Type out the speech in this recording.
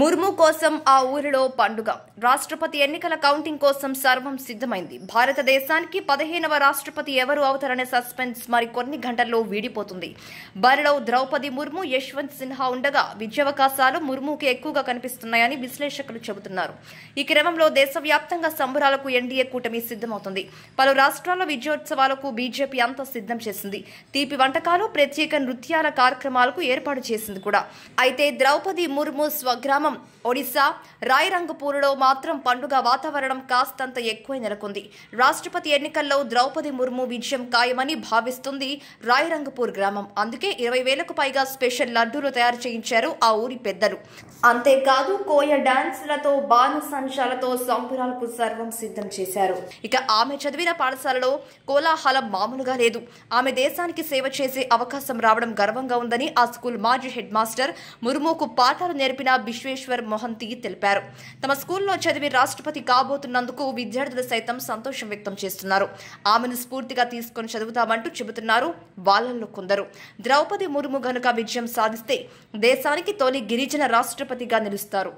ముర్ము కోసం ఆ ఊరిలో పండుగ రాష్ట్రపతి ఎన్నికల కౌంటింగ్ కోసం సర్వం సిద్ధమైంది భారతదేశానికి పదిహేనవ రాష్ట్రపతి ఎవరు అవుతారనే సస్పెన్స్ మరి కొన్ని గంటల్లో వీడిపోతుంది బరిలో ద్రౌపది ముర్ము యశ్వంత్ సిన్హా ఉండగా విద్యావకాశాలు ముర్ముకి ఎక్కువగా కనిపిస్తున్నాయని విశ్లేషకులు చెబుతున్నారు ఈ క్రమంలో దేశవ్యాప్తంగా సంబరాలకు ఎన్డీఏ కూటమి సిద్ధమవుతుంది పలు రాష్ట్రాల విజయోత్సవాలకు బీజేపీ అంతా సిద్ధం చేసింది తీపి వంటకాలు ప్రత్యేక నృత్యాల కార్యక్రమాలకు ఏర్పాటు చేసింది కూడా అయితే ద్రౌపది ముర్ము స్వగ్రామ గ్రామం ఒడిశా రాయరంగపూర్లో మాత్రం పండుగ వాతావరణం కాస్తంత ఎక్కువై నెలకొంది రాష్ట్రపతి ఎన్నికల్లో ద్రౌపది ముర్ము విజయం ఖాయమని భావిస్తుంది రాయరంగపూర్ గ్రామం అందుకే ఇరవై వేలకు పైగా స్పెషల్ లడ్డూలు తయారు చేయించారు ఆ ఊరి పెద్దలు అంతేకాదు కోయ డాన్సులతో బాణ సంచాలతో సంబురాలకు సర్వం సిద్ధం చేశారు ఇక ఆమె చదివిన పాఠశాలలో కోలాహలం మామూలుగా లేదు ఆమె దేశానికి సేవ చేసే అవకాశం రావడం గర్వంగా ఉందని ఆ స్కూల్ మాజీ హెడ్ మాస్టర్ ముర్ముకు పాఠాలు నేర్పిన విశ్వ సురేశ్వర్ మొహంతి తెలిపారు తమ స్కూల్లో చదివి రాష్ట్రపతి కాబోతున్నందుకు విద్యార్థులు సైతం సంతోషం వ్యక్తం చేస్తున్నారు ఆమెను స్ఫూర్తిగా తీసుకొని చదువుతామంటూ చెబుతున్నారు వాళ్ళల్లో కొందరు ద్రౌపది ముర్ము గనుక విజయం సాధిస్తే దేశానికి తొలి గిరిజన రాష్ట్రపతిగా నిలుస్తారు